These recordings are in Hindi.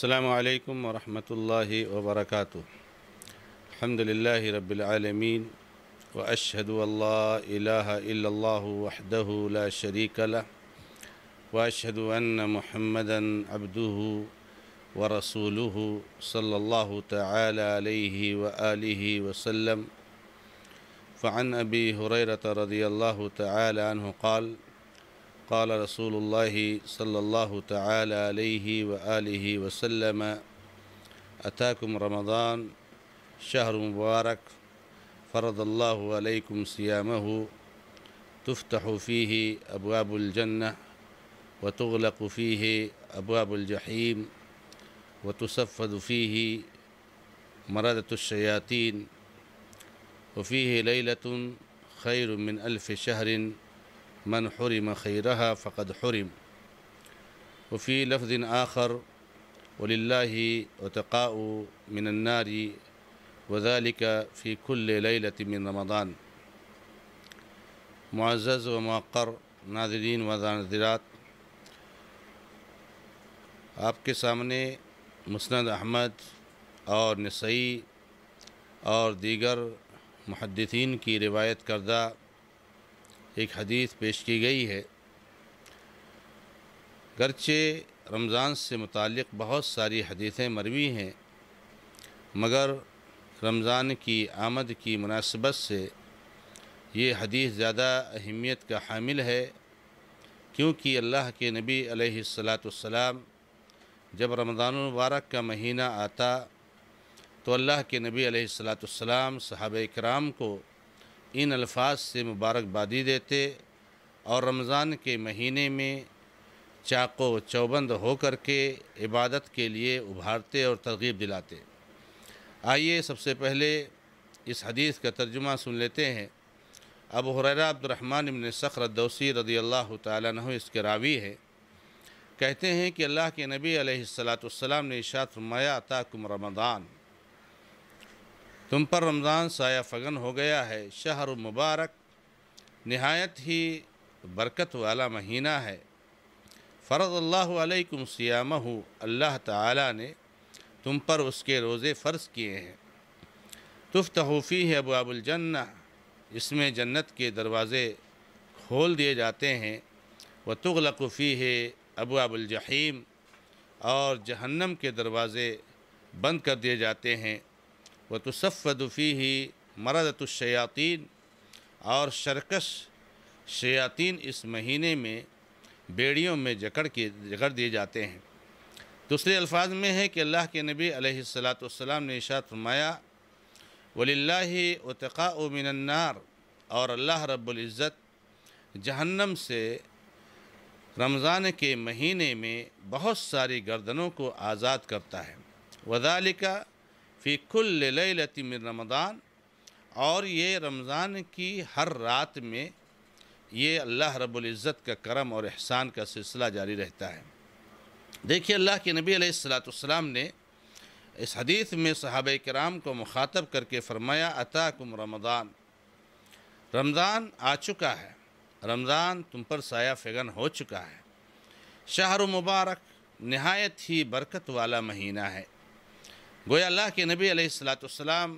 अल्लाम वरहमल वबरक अलहमदिल्ल रबालमीन व अशहद वहदह शरीकल व अशहद महमदन अब्दू व रसूल सल्ला तलह व वसलम फ़ान अबी हुररत रदी अल्लाह तन काल قال رسول الله صلى الله تعالى عليه وآله وسلم أتاكم رمضان شهر مبارك فرض الله عليكم صيامه تفتح فيه أبواب الجنة وتغلق فيه أبواب الجحيم وتسفد فيه مردة الشياطين وفيه ليلة خير من ألف شهر मन हरम खैरहा फ़कद हरम वफ़ी लफ्ज़ आखर वल्ला वतक़ा मिनन्नारी वजालिक फ़ी खुल्लतिमिन रमदान मुआज़ व मकर नाजरीन व नाजरात आपके सामने मुस्ंद अहमद और नसई और दीगर मुहदसिन की रिवायत करदा एक हदीस पेश की गई है गरचे रमज़ान से मुतक़ बहुत सारी हदीसें मरवी हैं मगर रमज़ान की आमद की मुनासबत से ये हदीस ज़्यादा अहमियत का हामिल है क्योंकि अल्लाह के नबी सलाम जब रमज़ान मुबारक का महीना आता तो अल्लाह के नबी सलाम सहाब कराम को इन अल्फाज से मुबारकबादी देते और रमज़ान के महीने में चाको चौबंद होकर के इबादत के लिए उभारते और तरगीब दिलाते आइए सबसे पहले इस हदीस का तर्जुमा सुन लेते हैं अब हुररा अब्दुलरहमान इबन सखरदौसी रदी अल्लाह तह इसके रावी है कहते हैं कि अल्लाह के नबी सलाम ने इशात फरमाया ताकुम रमदान तुम पर रमज़ान साया फगन हो गया है शहर मुबारक नहायत ही बरकत वाला महीना है फ़र्ज़ अल्लाम सियाम अल्लाह ताला ने तुम पर उसके रोज़े फ़र्ज़ किए हैं तुफ़तहूफ़ी है अबाबुलजन्ना इसमें जन्नत के दरवाज़े खोल दिए जाते हैं व तुगलकफ़ी है अबाबुलजहीम और जहन्नम के दरवाज़े बंद कर दिए जाते हैं व तसफ़ी ही मरदतुशयातीन और शरकश शयातीन इस महीने में बेड़ियों में जकड़ के जकड़ दिए जाते हैं दूसरे अल्फाज में है कि अल्लाह के नबी अलैहिस्सलाम ने इशात फरमाया वलिल्ला वतक़ा मिनन्नार और अल्लाह रब्ज़त जहन्नम से रमज़ान के महीने में बहुत सारी गर्दनों को आज़ाद करता है वजालिका फ़िकुल मिन रमदान और ये रमज़ान की हर रात में ये अल्लाह रबुल्ज़त का करम और एहसान का सिलसिला जारी रहता है देखिए अल्लाह के नबी सलाम ने इस हदीस में साहब कराम को मुखातब करके फ़रमाया अताकुम रमदान रमज़ान आ चुका है रमज़ान तुम पर साया फिगन हो चुका है शाहर मुबारक नहायत ही बरकत वाला महीना है गोया अल्लाह के नबी अलैहिस्सलाम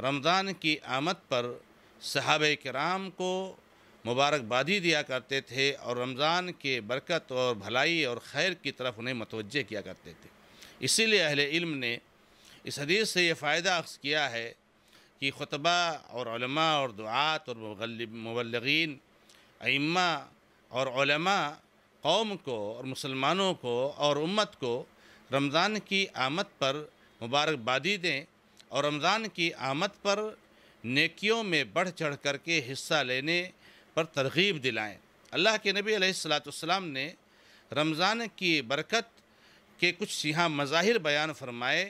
रमज़ान की आमद पर सहाब कराम को मुबारकबादी दिया करते थे और रमज़ान के बरकत और भलाई और खैर की तरफ उन्हें मतवजह किया करते थे इसीलिए अहल इल्म ने इस हदीस से ये फ़ायदा अक्स किया है कि खुतबा और और दुआत और मबलगिन अम्मा और कौम को और मुसलमानों को और उम्मत को रमज़ान की आमद पर मुबारकबादी दें और रमज़ान की आमद पर नेकियों में बढ़ चढ़ कर के हिस्सा लेने पर तरगीब दिलाएं अल्लाह के नबी अलैहिस्सलाम ने रमज़ान की बरकत के कुछ यहाँ मज़ाहिर बयान फरमाए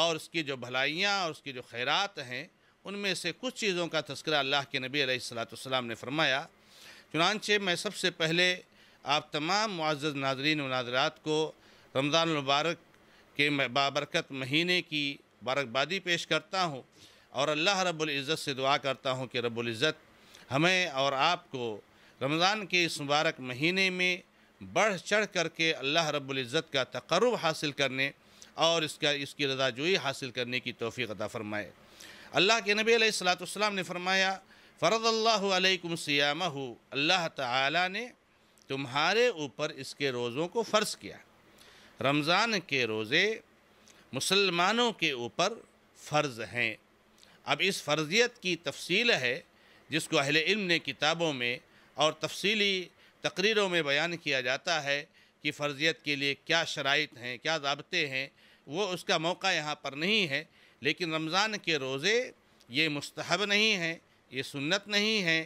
और उसकी जो भलाइयाँ और उसकी जो खैरात हैं उनमें से कुछ चीज़ों का तस्करा अल्लाह के नबी अलैहिस्सलाम ने फरमाया चुनानचे मैं सबसे पहले आप तमाम मुआज़ नाजरीन नाजरात को रमज़ान मुबारक के बाबरकत महीने की बारकबादी पेश करता हूँ और अल्लाह रब्बुल इज़्ज़त से दुआ करता हूँ कि रब्बुल इज़्ज़त हमें और आपको रमज़ान के इस मुबारक महीने में बढ़ चढ़ करके अल्लाह रब्बुल इज़्ज़त का तकरब हासिल करने और इसका इसकी रजाजोई हासिल करने की तोफ़ी अदा फ़रमाए अल्लाह के नबी सलाम ने फ़रमाया फ़रदल्लाकुम अलैक्म अल्लाह ताला ने तुम्हारे ऊपर इसके रोज़ों को फ़र्ज़ किया रमज़ान के रोज़े मुसलमानों के ऊपर फ़र्ज़ हैं अब इस फ़र्जियत की तफसील है जिसको अहिल इल्म ने किताबों में और तफसीली तकरीरों में बयान किया जाता है कि फ़र्जियत के लिए क्या शराइ हैं क्या जबते हैं वो उसका मौका यहाँ पर नहीं है लेकिन रमज़ान के रोज़े ये मस्तहब नहीं हैं ये सुन्नत नहीं है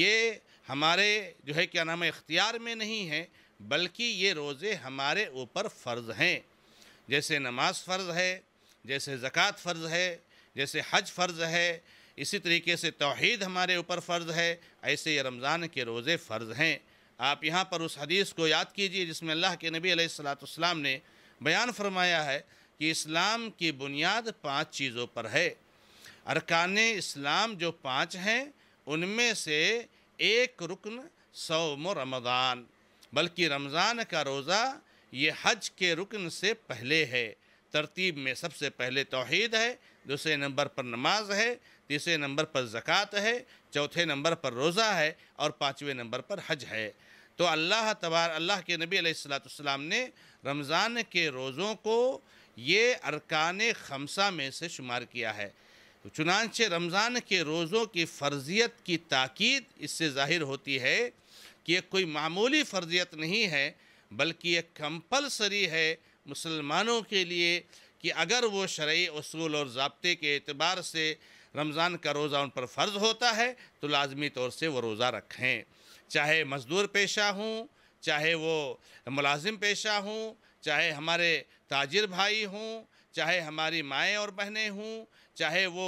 ये हमारे जो है क्या नाम है इख्तियार में नहीं है बल्कि ये रोज़े हमारे ऊपर फ़र्ज़ हैं जैसे नमाज फ़र्ज़ है जैसे ज़क़़त फ़र्ज़ है जैसे हज फ़र्ज़ है इसी तरीके से तोहद हमारे ऊपर फ़र्ज़ है ऐसे ये रमज़ान के रोज़े फ़र्ज़ हैं आप यहाँ पर उस हदीस को याद कीजिए जिसमें अल्लाह के नबी सलाम ने बयान फरमाया है कि इस्लाम की बुनियाद पाँच चीज़ों पर है अरकान इस्लाम जो पाँच हैं उनमें से एक रुकन सौम रमदान बल्कि रमज़ान का रोज़ा ये हज के रुकन से पहले है तरतीब में सबसे पहले तोहद है दूसरे नंबर पर नमाज है तीसरे नंबर पर ज़क़़त है चौथे नंबर पर रोज़ा है और पाँचवें नंबर पर हज है तो अल्लाह तबार अल्लाह के नबी सलाम ने रमज़ान के रोज़ों को ये अरकान खमसा में से शुमार किया है चुनानचे रमज़ान के रोज़ों की फ़र्जियत की ताक़ीद इससे ज़ाहिर होती है कि यह कोई मामूली फर्जियत नहीं है बल्कि यह कंपलसरी है मुसलमानों के लिए कि अगर वो शर्य असूल और ज़बते के अतबार से रमज़ान का रोज़ा उन पर फ़र्ज़ होता है तो लाजमी तौर से वो रोज़ा रखें चाहे मज़दूर पेशा हों चाहे वो मुलाजिम पेशा हों चाहे हमारे ताजिर भाई हों चाहे हमारी माएँ और बहनें हों चाहे वो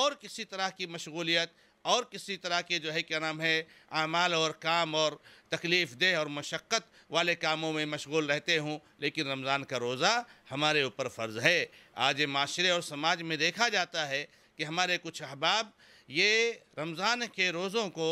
और किसी तरह की मशगूलियत और किसी तरह के जो है क्या नाम है अमाल और काम और तकलीफ़ देह और मशक्क़त वाले कामों में मशगूल रहते हूँ लेकिन रमज़ान का रोज़ा हमारे ऊपर फ़र्ज़ है आज माशरे और समाज में देखा जाता है कि हमारे कुछ अहबाब ये रमज़ान के रोज़ों को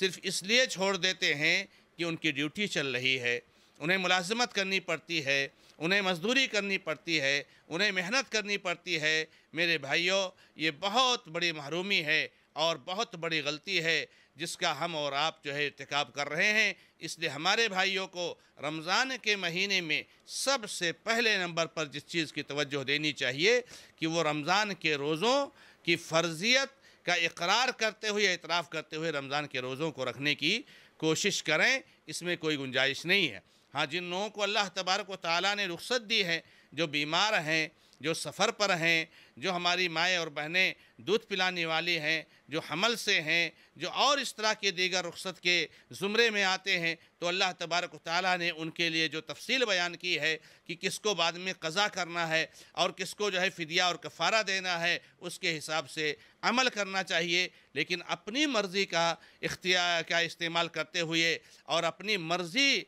सिर्फ़ इसलिए छोड़ देते हैं कि उनकी ड्यूटी चल रही है उन्हें मुलाजमत करनी पड़ती है उन्हें मजदूरी करनी पड़ती है उन्हें मेहनत करनी पड़ती है मेरे भाइयों ये बहुत बड़ी महरूमी है और बहुत बड़ी गलती है जिसका हम और आप जो है इरतकब कर रहे हैं इसलिए हमारे भाइयों को रमज़ान के महीने में सबसे पहले नंबर पर जिस चीज़ की तवज्जो देनी चाहिए कि वो रमज़ान के रोज़ों की फ़र्जियत का इकरार करते हुए इतराफ़ करते हुए रमज़ान के रोज़ों को रखने की कोशिश करें इसमें कोई गुंजाइश नहीं है हाँ जिन लोगों को अल्लाह तबारक व ताली ने रुख्सत दी है जो बीमार हैं जो सफ़र पर हैं जो हमारी माएँ और बहनें दूध पिलाने वाली हैं जो हमल से हैं जो और इस तरह के दीगर रुख्सत के ज़ुमरे में आते हैं तो अल्लाह तबारक ताली ने उनके लिए जो तफसील बयान की है कि किसको बाद में कज़ा करना है और किसको जो है फ़दिया और कफ़ारा देना है उसके हिसाब से अमल करना चाहिए लेकिन अपनी मर्ज़ी का इख्तियार का इस्तेमाल करते हुए और अपनी मर्ज़ी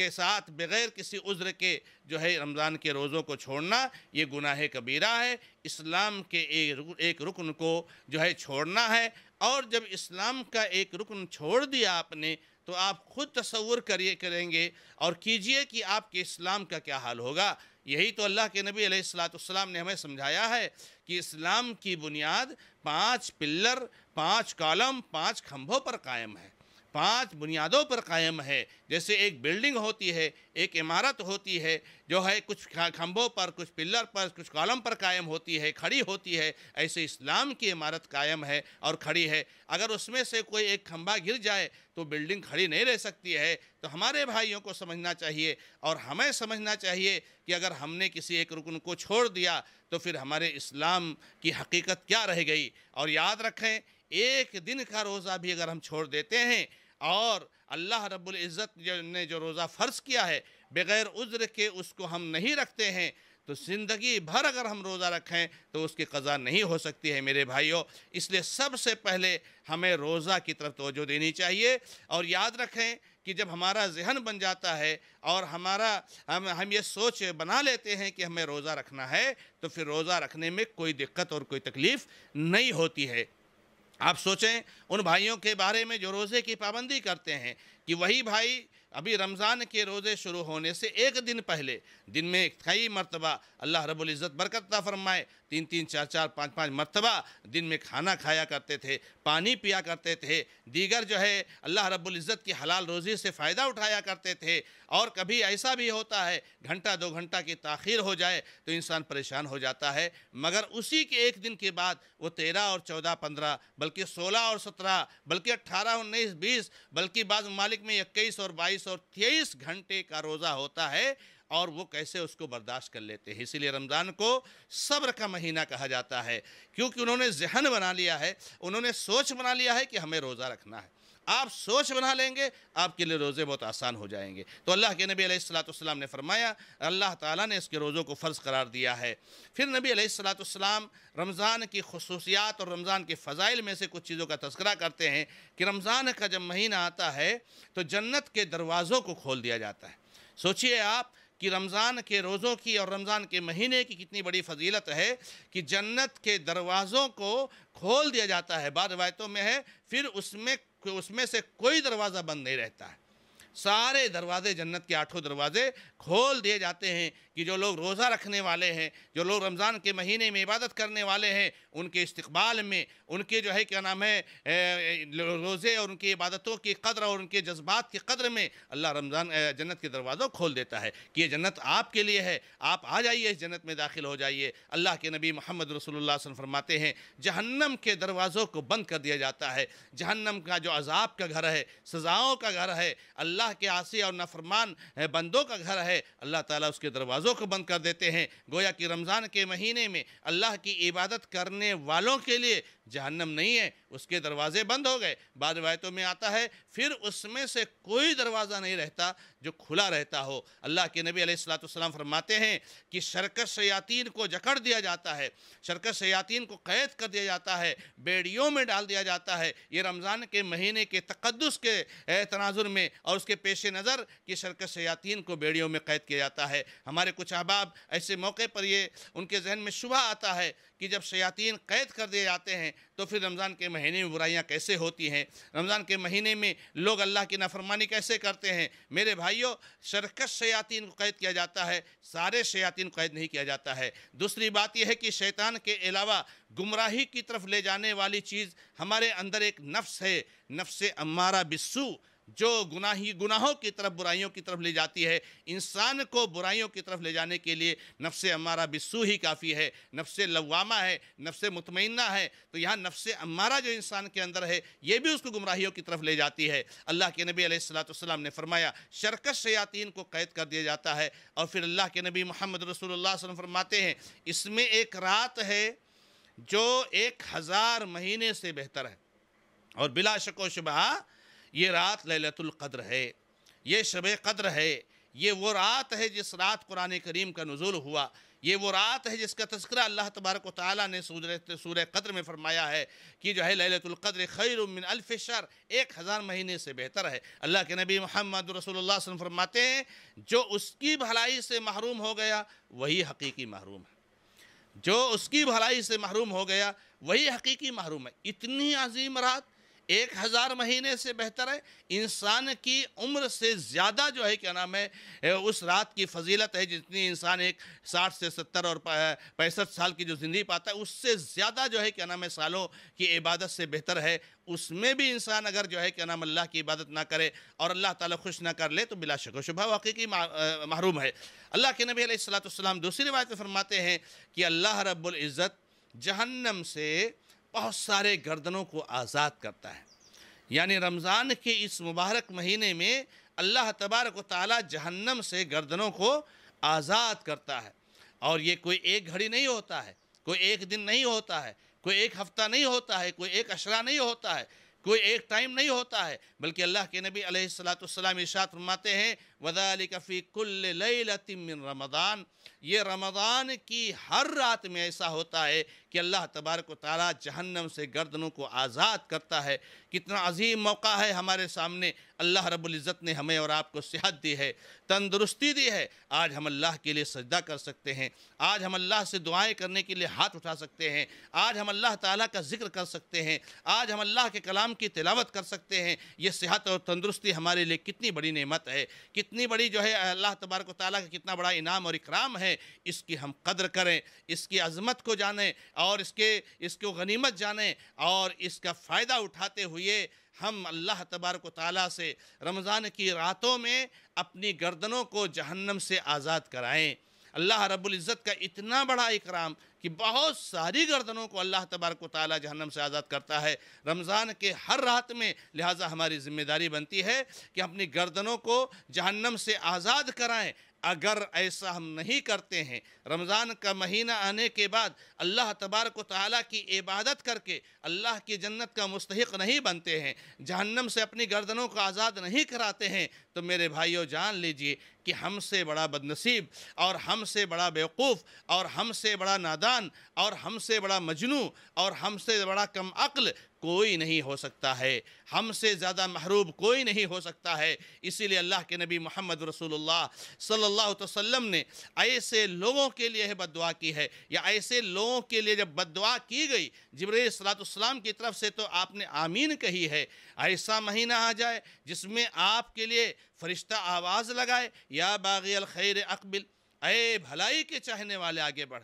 के साथ बग़ैर किसी उज्र के जो है रमज़ान के रोज़ों को छोड़ना ये गुनाह कबीरा है इस्लाम के एक एक रुकन को जो है छोड़ना है और जब इस्लाम का एक रुकन छोड़ दिया आपने तो आप खुद तस्वुर करिए करेंगे और कीजिए कि आपके इस्लाम का क्या हाल होगा यही तो अल्लाह के नबी अलैहिस्सलाम ने हमें समझाया है कि इस्लाम की बुनियाद पांच पिल्लर पांच कॉलम पांच खंभों पर कायम है पांच बुनियादों पर कायम है जैसे एक बिल्डिंग होती है एक इमारत होती है जो है कुछ खंभों पर कुछ पिलर पर कुछ कॉलम पर कायम होती है खड़ी होती है ऐसे इस्लाम की इमारत कायम है और खड़ी है अगर उसमें से कोई एक खंभा गिर जाए तो बिल्डिंग खड़ी नहीं रह सकती है तो हमारे भाइयों को समझना चाहिए और हमें समझना चाहिए कि अगर हमने किसी एक रुकन को छोड़ दिया तो फिर हमारे इस्लाम की हकीकत क्या रह गई और याद रखें एक दिन का रोज़ा भी अगर हम छोड़ देते हैं और अल्लाह रब्बुल इज़्ज़त ने जो रोज़ा फ़र्ज़ किया है बग़ैर उज्र के उसको हम नहीं रखते हैं तो ज़िंदगी भर अगर हम रोज़ा रखें तो उसकी कज़ा नहीं हो सकती है मेरे भाइयों इसलिए सबसे पहले हमें रोज़ा की तरफ तोजो देनी चाहिए और याद रखें कि जब हमारा जहन बन जाता है और हमारा हम हम ये सोच बना लेते हैं कि हमें रोज़ा रखना है तो फिर रोज़ा रखने में कोई दिक्कत और कोई तकलीफ़ नहीं होती है आप सोचें उन भाइयों के बारे में जो रोज़े की पाबंदी करते हैं कि वही भाई अभी रमज़ान के रोज़े शुरू होने से एक दिन पहले दिन में कई मरतबा अल्लाह रबुल्ज़त बरकता फरमाए तीन तीन चार चार पाँच पाँच मरतबा दिन में खाना खाया करते थे पानी पिया करते थे दीगर जो है अल्लाह रबुल्ज़त की हलाल रोज़ी से फ़ायदा उठाया करते थे और कभी ऐसा भी होता है घंटा दो घंटा की तखीर हो जाए तो इंसान परेशान हो जाता है मगर उसी के एक दिन के बाद वो तेरह और चौदह पंद्रह बल्कि सोलह और सत्रह बल्कि अट्ठारह उन्नीस बीस बल्कि बाद मालिक में इक्कीस और बाईस बाईस और तेईस घंटे का रोज़ा होता है और वो कैसे उसको बर्दाश्त कर लेते हैं इसीलिए रमज़ान को सब्र का महीना कहा जाता है क्योंकि उन्होंने जहन बना लिया है उन्होंने सोच बना लिया है कि हमें रोज़ा रखना है आप सोच बना लेंगे आपके लिए रोज़े बहुत आसान हो जाएंगे तो अल्लाह के नबी सलाम ने फरमाया अल्लाह ताला ने इसके रोज़ों को फ़र्ज़ करार दिया है फिर नबी सलाम रमज़ान की खसूसियात और रमज़ान के फ़ज़ाइल में से कुछ चीज़ों का तस्करा करते हैं कि रमज़ान का जब महीना आता है तो जन्नत के दरवाज़ों को खोल दिया जाता है सोचिए आप कि रमज़ान के रोज़ों की और रमज़ान के महीने की कितनी बड़ी फजीलत है कि जन्नत के दरवाज़ों को खोल दिया जाता है बाद रवायतों में है फिर उसमें कि उसमें से कोई दरवाज़ा बंद नहीं रहता है सारे दरवाजे जन्नत के आठों दरवाजे खोल दिए जाते हैं कि जो लोग रोज़ा रखने वाले हैं जो लोग रमज़ान के महीने में इबादत करने वाले हैं उनके इस्तबाल में उनके जो है क्या नाम है रोज़े और उनकी इबादतों की कदर और उनके जज्बात की कदर में अल्लाह रमज़ान जन्नत के दरवाज़ों खोल देता है कि ये जन्नत आपके लिए है आप आ जाइए इस जन्नत में दाखिल हो जाइए अल्लाह के नबी मोहम्मद रसोल्ला फरमाते हैं जहन्नम के दरवाज़ों को बंद कर दिया जाता है जहन्नम का जो अजाब का घर है सज़ाओं का घर है अल्लाह अल्लाह के आसी और नफरमान बंदों का घर है अल्लाह ताला उसके दरवाज़ों को बंद कर देते हैं गोया कि रमज़ान के महीने में अल्लाह की इबादत करने वालों के लिए जहन्नम नहीं है उसके दरवाजे बंद हो गए बाद रवायतों में आता है फिर उसमें से कोई दरवाज़ा नहीं रहता जो खुला रहता हो अल्लाह के नबी अलैहिस्सलाम फरमाते हैं कि शरकत शयातीन को जकड़ दिया जाता है शरकत शयातीन को कैद कर दिया जाता है बेड़ियों में डाल दिया जाता है ये रमज़ान के महीने के तकदस के तनाजुर में और उसके पेश नज़र कि शरकत शयातीन को बेड़ियों में कैद किया जाता है हमारे कुछ अहबाब ऐसे मौके पर ये उनके जहन में शुबा आता है कि जब शयातीन कैद कर दिए जाते हैं तो फिर रमज़ान के महीने में बुराइयाँ कैसे होती हैं रमज़ान के महीने में लोग अल्लाह की नाफरमानी कैसे करते हैं मेरे भाइयों सरकस शयातीन को कैद किया जाता है सारे शयातीन को कैद नहीं किया जाता है दूसरी बात यह है कि शैतान के अलावा गुमराही की तरफ ले जाने वाली चीज़ हमारे अंदर एक नफ्स है नफ्स अमारा बिस्सू जो गुनाही गुनाहों की तरफ बुराइयों की तरफ ले जाती है इंसान को बुराइयों की तरफ ले जाने के लिए नफ्स अमारा बिस्सू ही काफ़ी है नफ्स लवामा है नफ्स मुतमना है तो यहाँ नफ्स अमारा जो इंसान के अंदर है ये भी उसको गुमराहियों की तरफ ले जाती है अल्लाह के नबी सलाम ने फरमाया शरकत शयातीन को कैद कर दिया जाता है और फिर अल्लाह के नबी मोहम्मद रसोल्ला फरमाते हैं इसमें एक रात है जो एक हज़ार महीने से बेहतर है और बिला शको शुबा ये रात ललतुल कद्र है ये शब कद्र है ये वो रात है जिस रात कुरान करीम का नज़ुल हुआ ये वो रात है जिसका तस्करा अल्लाह तबारक ताली ने सूर कद्र में फरमाया है कि जो है ललतुल्क़द्र खैरमिन अलफ़र एक हज़ार महीने से बेहतर है अल्लाह के नबी मोहम्मद रसोल्ला फरमाते हैं जो उसकी भलाई से महरूम हो गया वही हकीकी महरूम है जो उसकी भलाई से महरूम हो गया वही हकीकी महरूम है इतनी अजीम रात एक हज़ार महीने से बेहतर है इंसान की उम्र से ज़्यादा जो है क्या नाम है उस रात की फजीलत है जितनी इंसान एक साठ से सत्तर और पैंसठ साल की जो ज़िंदगी पाता है उससे ज़्यादा जो है क्या नाम है सालों की इबादत से बेहतर है उसमें भी इंसान अगर जो है क्या नाम अल्लाह की इबादत ना करे और अल्लाह ताला खुश ना कर ले तो बिला शक शुभ वाकई महरूम है अल्लाह के नबी सलाम दूसरी रिवायत में फरमाते हैं कि अल्लाह रब्ज़त जहन्नम से बहुत सारे गर्दनों को आज़ाद करता है यानी रमज़ान के इस मुबारक महीने में अल्लाह तबारक ताली जहन्नम से गर्दनों को आज़ाद करता है और ये कोई एक घड़ी नहीं होता है कोई एक दिन नहीं होता है कोई एक हफ्ता नहीं होता है कोई एक अशरा नहीं होता है कोई एक टाइम नहीं होता है बल्कि अल्लाह के नबी सलाम इर्शाद फरमाते हैं वदालिकफ़ी कुल लतिमिन रमदान ये रमदान की हर रात में ऐसा होता है कि अल्लाह तबारक ताली जहन्नम से गर्दनों को आज़ाद करता है कितना अजीम मौका है हमारे सामने अल्लाह रब्ज़त ने हमें और आपको सेहत दी है तंदुरुस्ती दी है आज हम अल्लाह के लिए सजदा कर सकते हैं आज हम अल्लाह से दुआएं करने के लिए हाथ उठा सकते हैं आज हम अल्लाह ताला का जिक्र कर सकते हैं आज हम अल्लाह के कलाम की तिलावत कर सकते हैं ये सेहत और तंदुरुस्ती हमारे लिए कितनी बड़ी नेमत है कितनी कितनी बड़ी जो है अल्लाह तबारक ताली का कितना बड़ा इनाम और इकराम है इसकी हम कदर करें इसकी अजमत को जानें और इसके इसको गनीमत जानें और इसका फ़ायदा उठाते हुए हम अल्लाह तबारक ताली से रमज़ान की रातों में अपनी गर्दनों को जहन्नम से आज़ाद कराएँ अल्लाह इज़्ज़त का इतना बड़ा इकराम कि बहुत सारी गर्दनों को अल्लाह तबारक ताली जहनम से आज़ाद करता है रमज़ान के हर रात में लिहाजा हमारी ज़िम्मेदारी बनती है कि अपनी गर्दनों को जहन्नम से आज़ाद कराएँ अगर ऐसा हम नहीं करते हैं रमज़ान का महीना आने के बाद अल्लाह तबारक ताली की इबादत करके अल्लाह की जन्नत का मुस्तक नहीं बनते हैं जहन्नम से अपनी गर्दनों को आज़ाद नहीं कराते हैं तो मेरे भाइयों जान लीजिए कि हमसे बड़ा बदनसीब और हमसे बड़ा बेवकूफ़ और हमसे बड़ा नादान और हमसे बड़ा मजनू और हमसे बड़ा कम अक्ल कोई नहीं हो सकता है हमसे ज़्यादा महरूब कोई नहीं हो सकता है इसीलिए अल्लाह के नबी मोहम्मद रसूलुल्लाह सल्लल्लाहु अलैहि वसल्लम ने ऐसे लोगों के लिए बद की है या ऐसे लोगों के लिए जब बददुआ की गई जबरी सलातम की तरफ से तो आपने आमीन कही है ऐसा महीना आ जाए जिसमें आपके लिए फ़रिश्ता आवाज़ लगाए या बागी खैर अकबिल अय भलाई के चाहने वाले आगे बढ़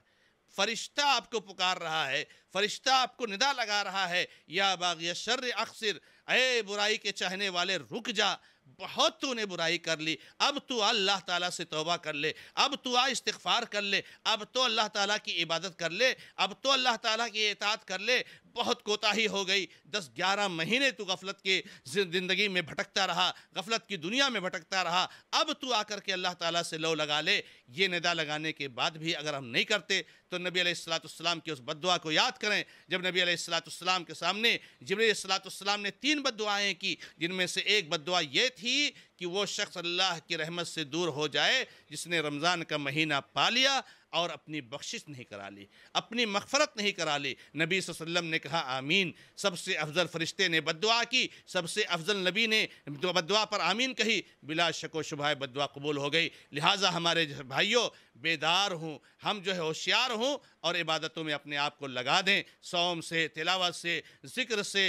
फरिश्ता आपको पुकार रहा है फरिश्ता आपको निदा लगा रहा है या बागी शर्र अक्सर अरे बुराई के चाहने वाले रुक जा बहुत तूने बुराई कर ली अब तू अल्लाह ताला से तौबा कर ले अब तू आ इस्तफ़ार कर ले अब तो अल्लाह ताला की इबादत कर ले अब तो अल्लाह ताला की इतात कर ले बहुत कोताही हो गई दस ग्यारह महीने तू गफलत के ज़िंदगी में भटकता रहा गफलत की दुनिया में भटकता रहा अब तू आकर के अल्लाह ताला से लो लगा ले ये निदा लगाने के बाद भी अगर हम नहीं करते तो नबी सलाम की उस बदवा को याद करें जब नबी सलाम के सामने जबरी सलाम ने तीन तीन बदुआएँ की जिनमें से एक बदुआ ये थी कि वो शख्स अल्लाह की रहमत से दूर हो जाए जिसने रमज़ान का महीना पा लिया और अपनी बख्शिश नहीं करा ली अपनी मगफरत नहीं करा ली नबी वसल्लम ने कहा आमीन सबसे अफजल फरिश्ते ने बदुआ की सबसे अफजल नबी ने बदुआ पर आमीन कही बिला शको शुबा बदुआ कबूल हो गई लिहाजा हमारे भाइयों बेदार हूँ हम जो है होशियार हूँ और इबादतों में अपने आप को लगा दें सौम से तिलावत से ज़िक्र से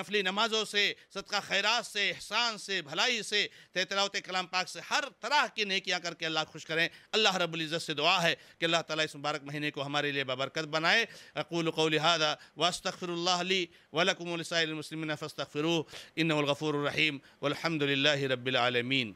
नफली नमाज़ों से सदका खैरात से एहसान से भलाई से तेतलावत कलाम पाक से हर तरह की नेकियाँ करके अल्लाह खुश करें अल्लाह रबुल्ज़त से दुआ है कि अल्लाह ताली इस मुबारक महीने को हमारे लिए बबरकत बनाए अकूल कौलहादा वास्तफ़रली वलकमसमसलिम फ़स्तफ़िर इनगफ़ूर रहीम वलहमदिल्ला रबालमीन